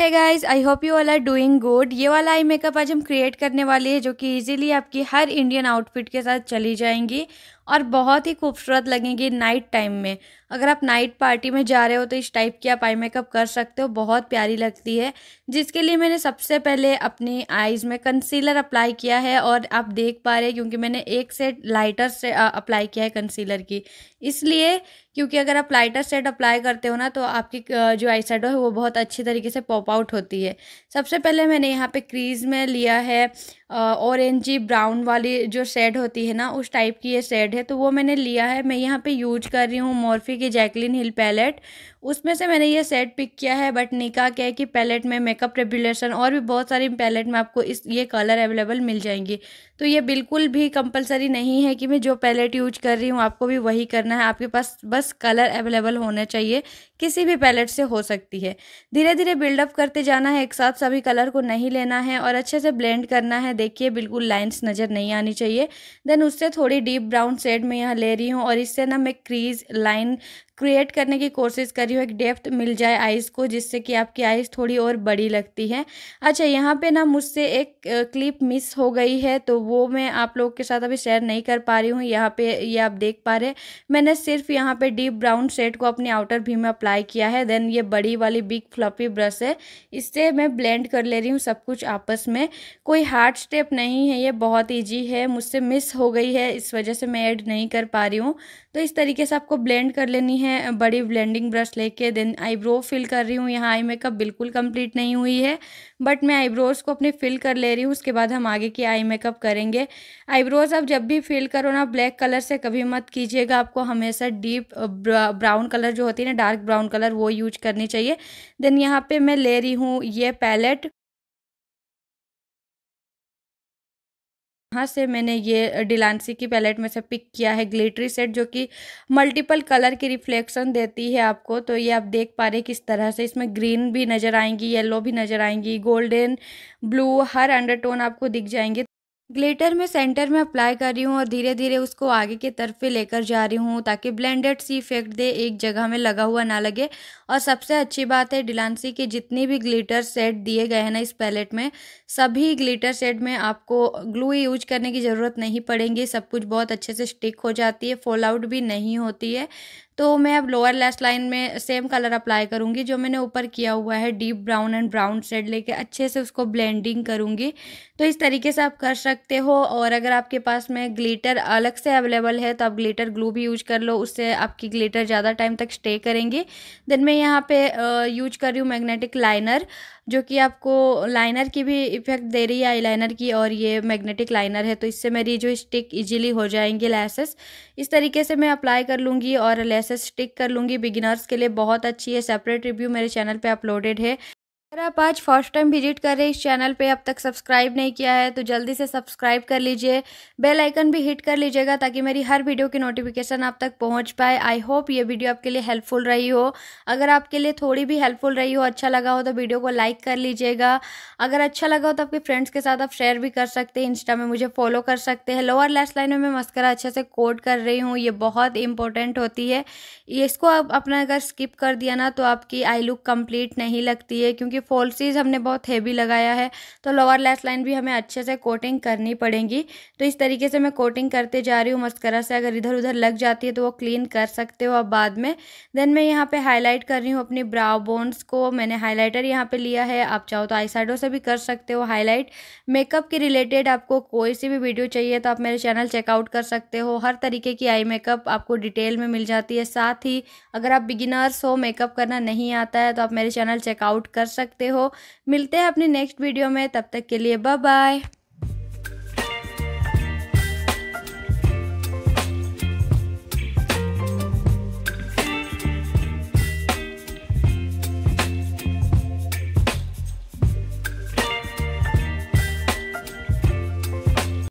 है guys I hope you all are doing good ये वाला आई मेकअप आज हम क्रिएट करने वाले हैं जो कि इजीली आपकी हर इंडियन आउटफिट के साथ चली जाएंगी और बहुत ही खूबसूरत लगेंगी नाइट टाइम में अगर आप नाइट पार्टी में जा रहे हो तो इस टाइप की आप आई मेकअप कर सकते हो बहुत प्यारी लगती है जिसके लिए मैंने सबसे पहले अपनी आईज़ में कंसीलर अप्लाई किया है और आप देख पा रहे हैं क्योंकि मैंने एक सेट लाइटर से अप्लाई किया है कंसीलर की इसलिए क्योंकि अगर आप लाइटर सेट अप्लाई करते हो ना तो आपकी जो आई है वो बहुत अच्छी तरीके से पॉप आउट होती है सबसे पहले मैंने यहाँ पे क्रीज़ में लिया है ऑरेंजी ब्राउन वाली जो सेड होती है ना उस टाइप की ये सेड है तो वो मैंने लिया है मैं यहाँ पे यूज कर रही हूँ मॉर्फी की जैकलिन हिल पैलेट उसमें से मैंने ये सेट पिक किया है बट निका क्या है कि पैलेट में मेकअप रेगुलेशन और भी बहुत सारी पैलेट में आपको इस ये कलर अवेलेबल मिल जाएंगी तो ये बिल्कुल भी कंपलसरी नहीं है कि मैं जो पैलेट यूज कर रही हूँ आपको भी वही करना है आपके पास बस कलर अवेलेबल होना चाहिए किसी भी पैलेट से हो सकती है धीरे धीरे बिल्डअप करते जाना है एक साथ सभी कलर को नहीं लेना है और अच्छे से ब्लेंड करना है देखिए बिल्कुल लाइंस नज़र नहीं आनी चाहिए देन उससे थोड़ी डीप ब्राउन शेड में यहाँ ले रही हूँ और इससे ना मैं क्रीज लाइन क्रिएट करने की कोशिश कर रही हूँ एक डेप्थ मिल जाए आइज़ को जिससे कि आपकी आइज़ थोड़ी और बड़ी लगती है अच्छा यहाँ पे ना मुझसे एक क्लिप मिस हो गई है तो वो मैं आप लोग के साथ अभी शेयर नहीं कर पा रही हूँ यहाँ पे ये यह आप देख पा रहे मैंने सिर्फ यहाँ पे डीप ब्राउन शेड को अपने आउटर भी में अप्लाई किया है देन ये बड़ी वाली बिग फ्लफी ब्रश है इससे मैं ब्लेंड कर ले रही हूँ सब कुछ आपस में कोई हार्ड स्टेप नहीं है ये बहुत ईजी है मुझसे मिस हो गई है इस वजह से मैं ऐड नहीं कर पा रही हूँ तो इस तरीके से आपको ब्लेंड कर लेनी है बड़ी ब्लेंडिंग ब्रश लेके देन आईब्रो फिल कर रही हूँ यहाँ आई मेकअप बिल्कुल कंप्लीट नहीं हुई है बट मैं आईब्रोज़ को अपने फिल कर ले रही हूँ उसके बाद हम आगे की आई मेकअप करेंगे आईब्रोज़ आप जब भी फिल करो ना ब्लैक कलर से कभी मत कीजिएगा आपको हमेशा डीप ब्राउन कलर जो होती है ना डार्क ब्राउन कलर वो यूज करनी चाहिए देन यहाँ पर मैं ले रही हूँ ये पैलेट यहाँ से मैंने ये डिलानसी की पैलेट में से पिक किया है ग्लिटरी सेट जो कि मल्टीपल कलर की रिफ्लेक्शन देती है आपको तो ये आप देख पा रहे किस तरह से इसमें ग्रीन भी नज़र आएंगी येलो भी नज़र आएंगी गोल्डन ब्लू हर अंडरटोन आपको दिख जाएंगे ग्लेटर में सेंटर में अप्लाई कर रही हूँ और धीरे धीरे उसको आगे के तरफ लेकर जा रही हूँ ताकि ब्लेंडेड सी इफेक्ट दे एक जगह में लगा हुआ ना लगे और सबसे अच्छी बात है डिलानसी के जितने भी ग्लिटर सेट दिए गए हैं ना इस पैलेट में सभी ग्लिटर सेट में आपको ग्लू यूज करने की ज़रूरत नहीं पड़ेगी सब कुछ बहुत अच्छे से स्टिक हो जाती है फॉल आउट भी नहीं होती है तो मैं अब लोअर लेस लाइन में सेम कलर अप्लाई करूँगी जो मैंने ऊपर किया हुआ है deep brown and brown shade लेके अच्छे से उसको ब्लेंडिंग करूँगी तो इस तरीके से आप कर सकते हो और अगर आपके पास में ग्लिटर अलग से अवेलेबल है तो आप ग्लिटर ग्लू भी यूज कर लो उससे आपकी ग्लिटर ज़्यादा टाइम तक स्टे करेंगी देन मैं यहाँ पर यूज कर रही हूँ मैग्नेटिक लाइनर जो कि आपको लाइनर की भी इफेक्ट दे रही है आई लाइनर की और ये मैग्नेटिक लाइनर है तो इससे मेरी जो स्टिक इजीली हो जाएंगी लैसेस इस तरीके से मैं अप्लाई कर लूँगी और लेस ऐसे स्टिक कर लूँगी बिगिनर्स के लिए बहुत अच्छी है सेपरेट रिव्यू मेरे चैनल पे अपलोडेड है अगर आप आज फर्स्ट टाइम विजिट कर रहे हैं इस चैनल पे अब तक सब्सक्राइब नहीं किया है तो जल्दी से सब्सक्राइब कर लीजिए बेल आइकन भी हिट कर लीजिएगा ताकि मेरी हर वीडियो की नोटिफिकेशन आप तक पहुंच पाए आई होप ये वीडियो आपके लिए हेल्पफुल रही हो अगर आपके लिए थोड़ी भी हेल्पफुल रही हो अच्छा लगा हो तो वीडियो को लाइक कर लीजिएगा अगर अच्छा लगा हो तो आपके फ्रेंड्स के साथ आप शेयर भी कर सकते हैं इंस्टा में मुझे फॉलो कर सकते हैं लोअर लेस्ट लाइन में मैं मस्करा अच्छे से कोड कर रही हूँ ये बहुत इंपॉर्टेंट होती है इसको आप अपना अगर स्किप कर दिया ना तो आपकी आई लुक कम्प्लीट नहीं लगती है क्योंकि क्योंकि फॉल्सीज हमने बहुत हैवी लगाया है तो लोअर लेस लाइन भी हमें अच्छे से कोटिंग करनी पड़ेगी तो इस तरीके से मैं कोटिंग करते जा रही हूँ मस्करा से अगर इधर उधर लग जाती है तो वो क्लीन कर सकते हो आप बाद में देन मैं यहाँ पर हाईलाइट कर रही हूँ अपनी ब्राउ बोन्स को मैंने हाईलाइटर यहाँ पर लिया है आप चाहो तो आई से भी कर सकते हो हाईलाइट मेकअप के रिलेटेड आपको कोई सी भी वीडियो चाहिए तो आप मेरे चैनल चेकआउट कर सकते हो हर तरीके की आई मेकअप आपको डिटेल में मिल जाती है साथ ही अगर आप बिगिनर्स हो मेकअप करना नहीं आता है तो आप मेरे चैनल चेकआउट कर सकते सकते हो मिलते हैं अपने नेक्स्ट वीडियो में तब तक के लिए बाय बाय